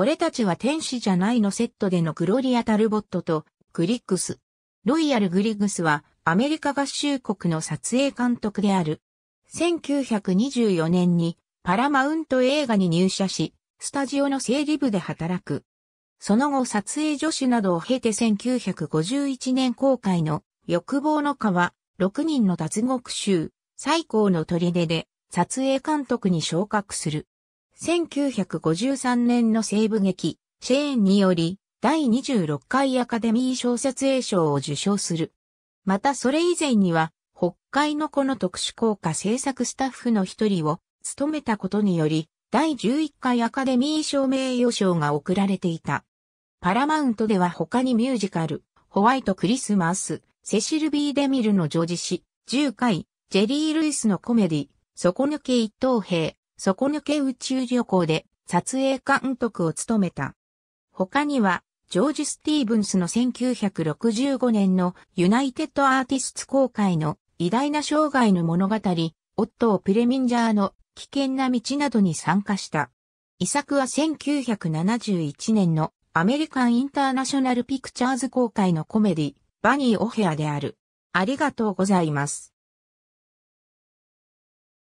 俺たちは天使じゃないのセットでのグロリア・タルボットとグリッグス。ロイヤル・グリッグスはアメリカ合衆国の撮影監督である。1924年にパラマウント映画に入社し、スタジオの整理部で働く。その後撮影助手などを経て1951年公開の欲望の川、6人の脱獄集、最高の砦で撮影監督に昇格する。1953年の西部劇、シェーンにより、第26回アカデミー小説栄賞を受賞する。またそれ以前には、北海の子の特殊効果制作スタッフの一人を務めたことにより、第11回アカデミー賞名誉賞が贈られていた。パラマウントでは他にミュージカル、ホワイトクリスマス、セシル・ビー・デミルの女児誌、10回、ジェリー・ルイスのコメディ、底抜け一等兵、底抜け宇宙旅行で撮影監督を務めた。他には、ジョージ・スティーブンスの1965年のユナイテッド・アーティスツ公開の偉大な生涯の物語、オットー・プレミンジャーの危険な道などに参加した。遺作は1971年のアメリカン・インターナショナル・ピクチャーズ公開のコメディ、バニー・オヘアである。ありがとうございます。